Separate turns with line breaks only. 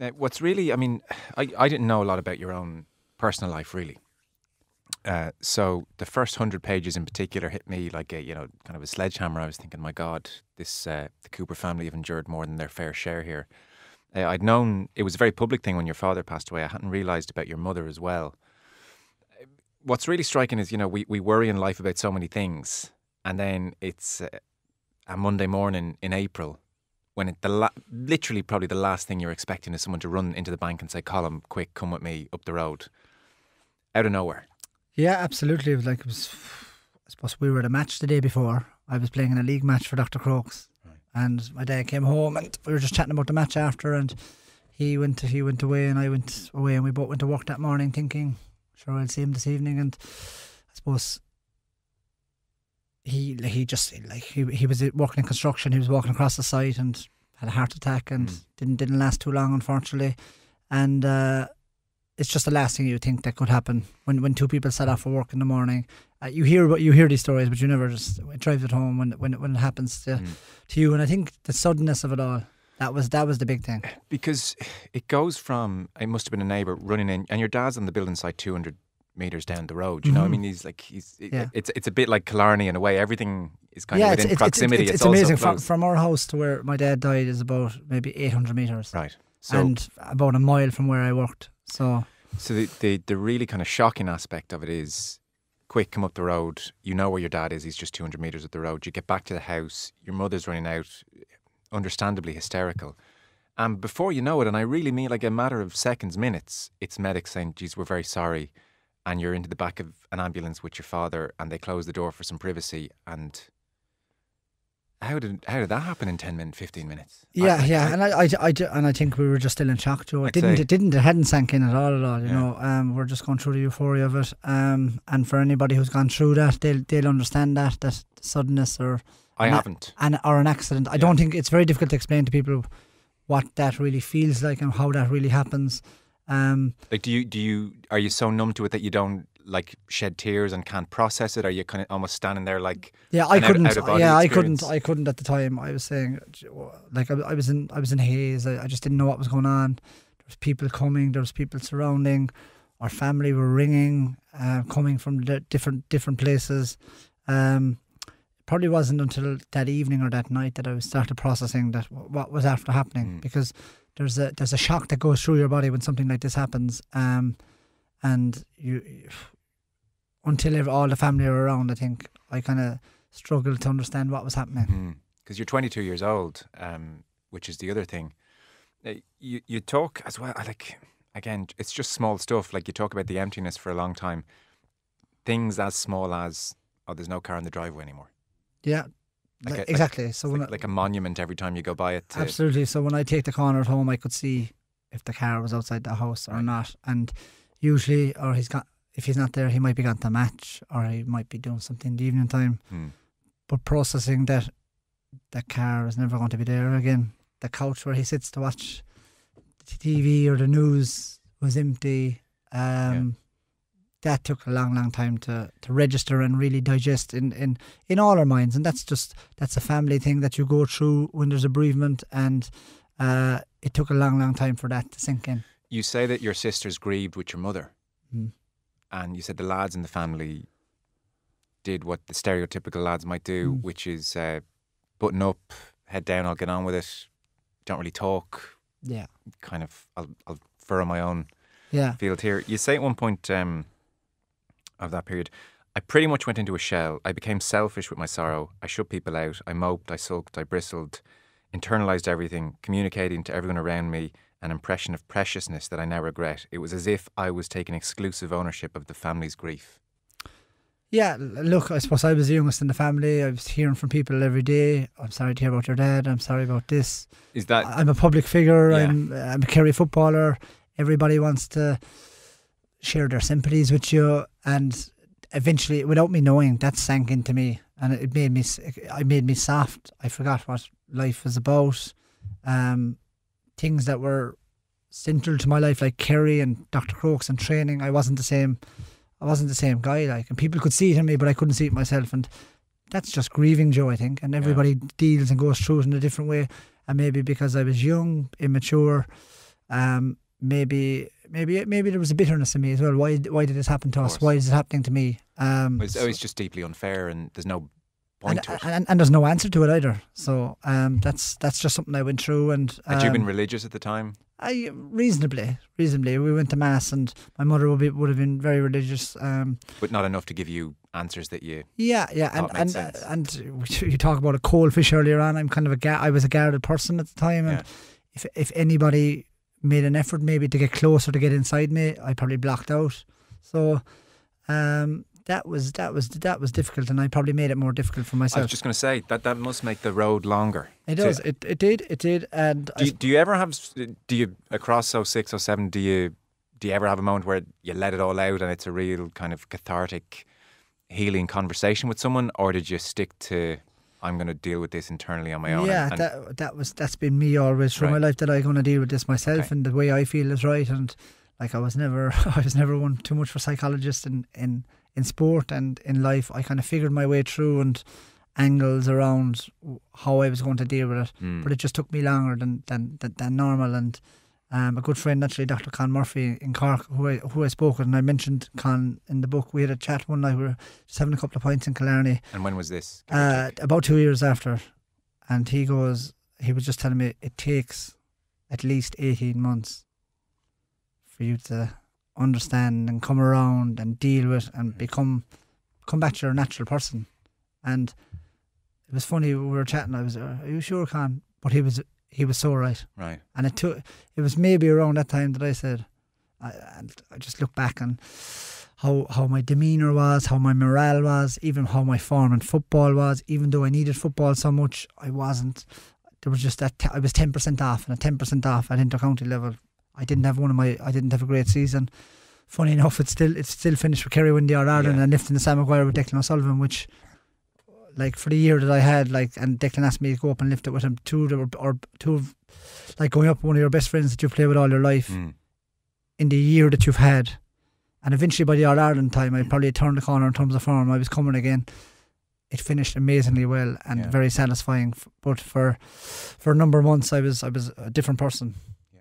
Now, what's really, I mean, I, I didn't know a lot about your own personal life, really. Uh, so the first hundred pages in particular hit me like a you know kind of a sledgehammer. I was thinking, my God, this uh, the Cooper family have endured more than their fair share here. Uh, I'd known it was a very public thing when your father passed away. I hadn't realised about your mother as well. What's really striking is you know we we worry in life about so many things, and then it's uh, a Monday morning in April when it, the la- literally probably the last thing you're expecting is someone to run into the bank and say, him, quick, come with me up the road," out of nowhere.
Yeah, absolutely. It was like it was, I suppose we were at a match the day before. I was playing in a league match for Doctor Crokes, right. and my dad came home and we were just chatting about the match after, and he went to, he went away and I went away, and we both went to work that morning thinking, sure, I'll see him this evening, and I suppose he he just like he, he was working in construction. He was walking across the site and had a heart attack and mm. didn't didn't last too long, unfortunately. And uh, it's just the last thing you think that could happen when when two people set off for work in the morning. Uh, you hear what you hear these stories, but you never just it drives it home when when when it happens to mm. to you. And I think the suddenness of it all. That was that was the big thing.
Because it goes from it must have been a neighbour running in, and your dad's on the building site two hundred meters down the road. You know, mm-hmm. I mean, he's like he's yeah. it's it's a bit like Killarney in a way. Everything is kind yeah, of within it's, proximity. It's, it's, it's amazing from,
from our house to where my dad died is about maybe eight hundred meters. Right. So, and about a mile from where I worked. So.
So the, the the really kind of shocking aspect of it is, quick, come up the road. You know where your dad is. He's just two hundred meters up the road. You get back to the house. Your mother's running out, understandably hysterical. And before you know it, and I really mean like a matter of seconds, minutes, it's medics saying, geez, we're very sorry and you're into the back of an ambulance with your father and they close the door for some privacy and how did how did that happen in 10 minutes 15 minutes
yeah I, yeah I, and I, I, I and i think we were just still in shock joe it didn't say. it didn't it hadn't sank in at all at all you yeah. know um we're just going through the euphoria of it um and for anybody who's gone through that they'll they'll understand that that suddenness or i an, haven't and or an accident i yeah. don't think it's very difficult to explain to people what that really feels like and how that really happens um,
like, do you do you are you so numb to it that you don't like shed tears and can't process it? Are you kind of almost standing there like yeah, I couldn't, out, out yeah, experience? I couldn't, I
couldn't at the time. I was saying like I, I was in I was in haze. I, I just didn't know what was going on. There was people coming. There was people surrounding. Our family were ringing, uh, coming from different different places. Um, probably wasn't until that evening or that night that I started processing that what was after happening mm. because there's a there's a shock that goes through your body when something like this happens. Um, and you until all the family are around, I think I kind of struggled to understand what was happening.
Because mm-hmm. mm. you're 22 years old, um, which is the other thing. Eh, you you talk as well. Like again, it's just small stuff. Like you talk about the emptiness for a long time. Things as small as oh, there's no car in the driveway anymore. Yeah, like like, exactly. Like, so when like, I, like a monument every time you go by it. To... Absolutely.
So when I take the corner at home, I could see if the car was outside the house or not, and usually, or he's got if he's not there, he might be gone to match or he might be doing something in the evening time. Hmm. But processing that that car is never going to be there again. The couch where he sits to watch the TV or the news was empty. Um, that took a long, long time to, to register and really digest in, in, in all our minds. And that's just that's a family thing that you go through when there's a bereavement, and uh, it took a long, long time for that to sink in.
You say that your sisters grieved with your mother, mm. and you said the lads in the family did what the stereotypical lads might do, mm. which is uh, button up, head down, I'll get on with it, don't really talk. Yeah, kind of, I'll, I'll furrow my own. Yeah. Field here. You say at one point, um, of that period, I pretty much went into a shell. I became selfish with my sorrow. I shut people out. I moped. I sulked. I bristled. Internalized everything, communicating to everyone around me an impression of preciousness that I now regret. It was as if I was taking exclusive ownership of the family's grief.
Yeah, look, I suppose I was the youngest in the family. I was hearing from people every day. I'm sorry to hear about your dad. I'm sorry about this. Is that I'm a public figure. Yeah. I'm I'm a Kerry footballer. Everybody wants to share their sympathies with you. And eventually, without me knowing, that sank into me, and it made me. I made me soft. I forgot what life was about. Um, things that were central to my life, like Kerry and Dr. Crooks and training. I wasn't the same. I wasn't the same guy. Like, and people could see it in me, but I couldn't see it myself. And that's just grieving, Joe. I think, and everybody yeah. deals and goes through it in a different way. And maybe because I was young, immature, um, maybe maybe maybe there was a bitterness in me as well. Why why did this happen to us? Why is it happening to me? Um, it's, so, it's
just deeply unfair, and there's no and, and,
and, there's no answer to it either. So um, that's that's just something I went through. And um, had you been um, religious at the time? I reasonably, reasonably. We went to mass, and my mother would be, would have been very religious. Um,
but not enough to give you answers that you.
Yeah, yeah, and and, and you talk about a cold fish earlier on. I'm kind of a ga- I was a guarded person at the time, and yeah. if if anybody made an effort maybe to get closer to get inside me. I probably blocked out. So um, that was that was that was difficult, and I probably made it more difficult for myself. I was just
going to say that that must make the road longer. It does. To,
it, it did. It did. And do you,
do you ever have do you across 06, 07, Do you do you ever have a moment where you let it all out and it's a real kind of cathartic healing conversation with someone, or did you stick to I'm going to deal with this internally on my own. Yeah, and, and
that that was that's been me always through right. my life that I'm going to deal with this myself, okay. and the way I feel is right. And like I was never I was never one too much for psychologists in in in sport and in life. I kind of figured my way through and angles around how I was going to deal with it, mm. but it just took me longer than than than, than normal and um, a good friend, actually, Dr. Con Murphy in Cork, who I, who I spoke with, and I mentioned Con in the book. We had a chat one night, we were just having a couple of points in Killarney. And when was this? Uh, about two years after. And he goes, he was just telling me it takes at least 18 months for you to understand and come around and deal with and mm. become come back to your natural person. And it was funny, we were chatting, I was, Are you sure, Con? But he was he was so right. Right. And it took, it was maybe around that time that I said, I, I just look back and how how my demeanour was, how my morale was, even how my form in football was. Even though I needed football so much, I wasn't. There was just that t- I was ten percent off, and a ten percent off at intercounty level. I didn't have one of my. I didn't have a great season. Funny enough, it's still it's still finished with Kerry winning the All Ireland yeah. and lifting the Sam Maguire with Declan O'Sullivan, which like for the year that I had, like, and Declan asked me to go up and lift it with him. Two or two, of, like going up with one of your best friends that you've played with all your life, mm. in the year that you've had, and eventually by the All Ireland time, I probably turned the corner in terms of form. I was coming again. It finished amazingly well and yeah. very satisfying. But for for a number of months, I was I was a different person.